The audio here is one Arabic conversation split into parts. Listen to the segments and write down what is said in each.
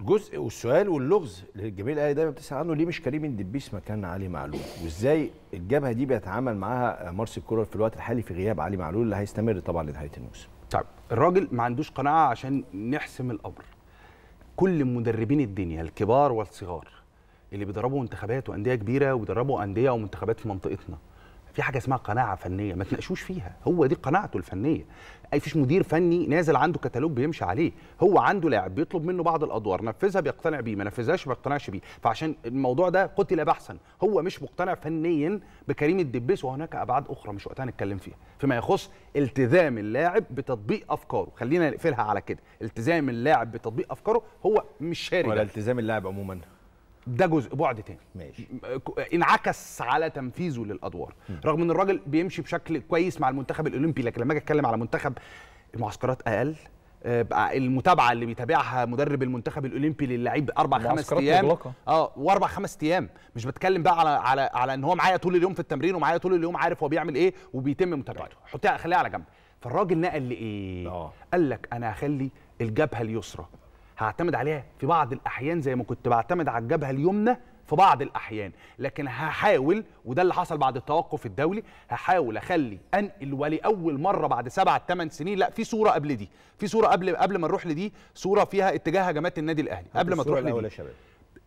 جزء والسؤال واللغز اللي الجميع دايما بتسال عنه ليه مش كريم الدبيس مكان علي معلول وازاي الجبهه دي بيتعامل معاها مارسيل كولر في الوقت الحالي في غياب علي معلول اللي هيستمر طبعا لنهايه الموسم طيب الراجل ما عندوش قناعه عشان نحسم الامر كل مدربين الدنيا الكبار والصغار اللي بيدربوا منتخبات وانديه كبيره وبيدربوا انديه ومنتخبات في منطقتنا في حاجه اسمها قناعه فنيه ما تناقشوش فيها هو دي قناعته الفنيه اي فيش مدير فني نازل عنده كتالوج بيمشي عليه هو عنده لاعب بيطلب منه بعض الادوار نفذها بيقتنع بيه ما نفذهاش ما بيقتنعش بيه فعشان الموضوع ده قتل بحثا هو مش مقتنع فنيا بكريم الدبيس وهناك ابعاد اخرى مش وقتها نتكلم فيها فيما يخص التزام اللاعب بتطبيق افكاره خلينا نقفلها على كده التزام اللاعب بتطبيق افكاره هو مش شارك ولا التزام اللاعب عموما ده جزء بعد تاني ماشي انعكس على تنفيذه للادوار م. رغم ان الراجل بيمشي بشكل كويس مع المنتخب الاولمبي لكن لما اجي اتكلم على منتخب المعسكرات اقل آه، المتابعه اللي بيتابعها مدرب المنتخب الاولمبي للاعيب اربع خمس ايام اه واربع خمس ايام مش بتكلم بقى على على على ان هو معايا طول اليوم في التمرين ومعايا طول اليوم عارف هو بيعمل ايه وبيتم متابعته طيب. حطيها خليها على جنب فالراجل نقل لايه؟ آه. قال لك انا هخلي الجبهه اليسرى هعتمد عليها في بعض الاحيان زي ما كنت بعتمد على الجبهه اليمنى في بعض الاحيان لكن هحاول وده اللي حصل بعد التوقف الدولي هحاول اخلي انقل ولاول مره بعد سبعة ثمان سنين لا في صوره قبل دي في صوره قبل قبل ما نروح لدي صوره فيها اتجاه هجمات النادي الاهلي قبل ما تروح لدي شباب.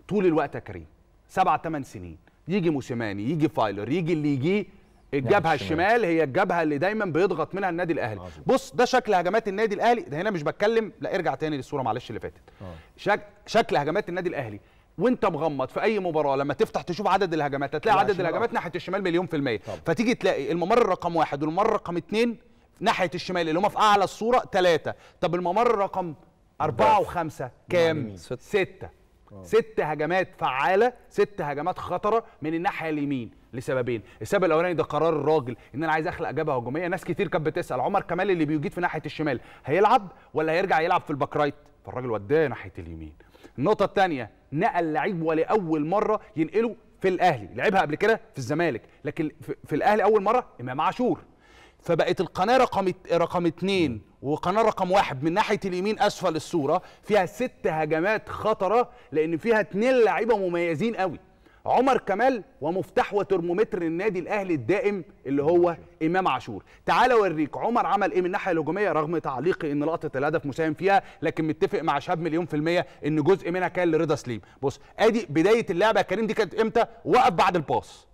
طول الوقت يا كريم سبعة ثمان سنين يجي موسيماني يجي فايلر يجي اللي يجي يعني الجبهه الشمال هي الجبهه اللي دايما بيضغط منها النادي الاهلي عزيز. بص ده شكل هجمات النادي الاهلي ده هنا مش بتكلم لا ارجع تاني للصوره معلش اللي فاتت آه. شك... شكل هجمات النادي الاهلي وانت مغمض في اي مباراه لما تفتح تشوف عدد الهجمات هتلاقي عدد الهجمات آه. ناحيه الشمال مليون في الميه طب. فتيجي تلاقي الممر رقم واحد والممر رقم اثنين ناحيه الشمال اللي هم في اعلى الصوره ثلاثه طب الممر رقم اربعه وخمسه كام؟ سته آه. ست هجمات فعاله ست هجمات خطره من الناحيه اليمين لسببين السبب الاولاني ده قرار الراجل ان انا عايز اخلق جبهه هجوميه ناس كتير كانت بتسال عمر كمال اللي بيجيد في ناحيه الشمال هيلعب ولا هيرجع يلعب في الباك رايت فالراجل وداه ناحيه اليمين النقطه الثانيه نقل لعيب ولاول مره ينقله في الاهلي لعبها قبل كده في الزمالك لكن في الاهلي اول مره امام عاشور فبقت القناه رقم رقم اثنين وقناه رقم واحد من ناحيه اليمين اسفل الصوره فيها ست هجمات خطره لان فيها اثنين لعيبه مميزين قوي عمر كمال ومفتاح وترمومتر النادي الاهلي الدائم اللي هو امام عاشور تعالى اوريك عمر عمل ايه من الناحيه الهجوميه رغم تعليقي ان لقطه الهدف مساهم فيها لكن متفق مع شاب مليون في الميه ان جزء منها كان لرضا سليم بص ادي بدايه اللعبه يا كريم دي كانت امتى وقف بعد الباص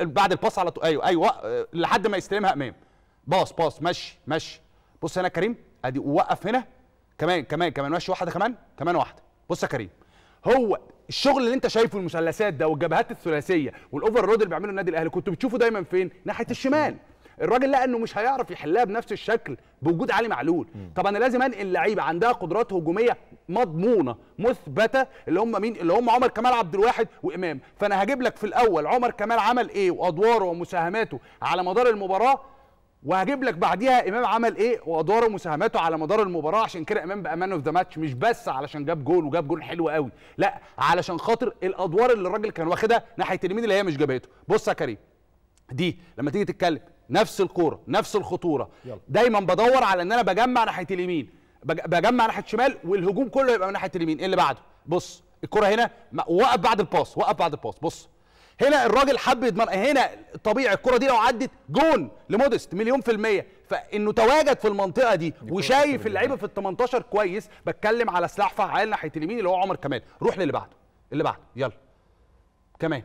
بعد الباص على طول ايوه ايوه لحد ما يستلمها امام باص باص مشي مشي بص هنا يا كريم ادي وقف هنا كمان كمان كمان مشي واحده كمان كمان واحده بص يا كريم هو الشغل اللي انت شايفه المثلثات ده والجبهات الثلاثيه والاوفر رود اللي بيعمله النادي الاهلي كنت بتشوفه دايما فين ناحيه الشمال الراجل لقى انه مش هيعرف يحلها بنفس الشكل بوجود علي معلول طب انا لازم انقل لعيبه عندها قدرات هجوميه مضمونه مثبته اللي هم مين اللي هم عمر كمال عبد الواحد وامام فانا هجيب لك في الاول عمر كمال عمل ايه وادواره ومساهماته على مدار المباراه وهجيب لك بعديها امام عمل ايه وادواره ومساهماته على مدار المباراه عشان كده امام بقى مان اوف ذا ماتش مش بس علشان جاب جول وجاب جول حلو قوي لا علشان خاطر الادوار اللي الراجل كان واخدها ناحيه اليمين اللي هي مش جابته بص يا كريم دي لما تيجي تتكلم نفس الكوره نفس الخطوره يلا. دايما بدور على ان انا بجمع ناحيه اليمين بجمع ناحيه الشمال والهجوم كله يبقى من ناحيه اليمين ايه اللي بعده بص الكره هنا وقف بعد الباص وقف بعد الباص بص هنا الراجل حب يضمن هنا طبيعي الكره دي لو عدت جون لمودست مليون في الميه فانه تواجد في المنطقه دي وشايف اللعيبه يعني. في ال 18 كويس بتكلم على سلاح فعال ناحيه اليمين اللي هو عمر كمال روح للي بعده اللي بعده يلا كمان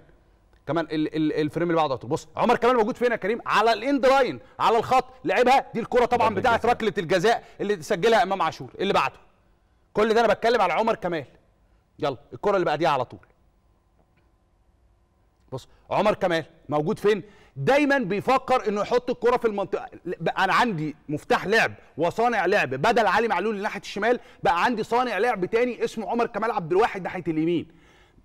كمان ال ال الفريم اللي بعده بص عمر كمال موجود فين يا كريم على الاند لاين على الخط لعبها دي الكره طبعا بتاعه ركله الجزاء اللي سجلها امام عاشور اللي بعده كل ده انا بتكلم على عمر كمال يلا الكره اللي بعديها على طول بص عمر كمال موجود فين دايما بيفكر انه يحط الكره في المنطقه انا عندي مفتاح لعب وصانع لعب بدل علي معلول ناحيه الشمال بقى عندي صانع لعب تاني اسمه عمر كمال عبد الواحد ناحيه اليمين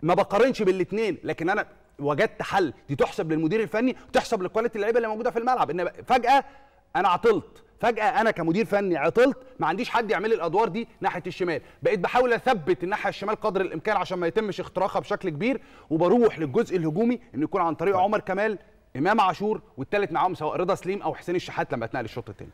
ما بقارنش بالاثنين لكن انا وجدت حل دي تحسب للمدير الفني وتحسب لكواليتي اللعيبه اللي موجوده في الملعب ان فجاه انا عطلت فجاه انا كمدير فني عطلت ما عنديش حد يعمل لي الادوار دي ناحيه الشمال بقيت بحاول اثبت الناحيه الشمال قدر الامكان عشان ما يتمش اختراقها بشكل كبير وبروح للجزء الهجومي انه يكون عن طريق طيب. عمر كمال امام عاشور والثالث معاهم سواء رضا سليم او حسين الشحات لما اتنقل الشوط الثاني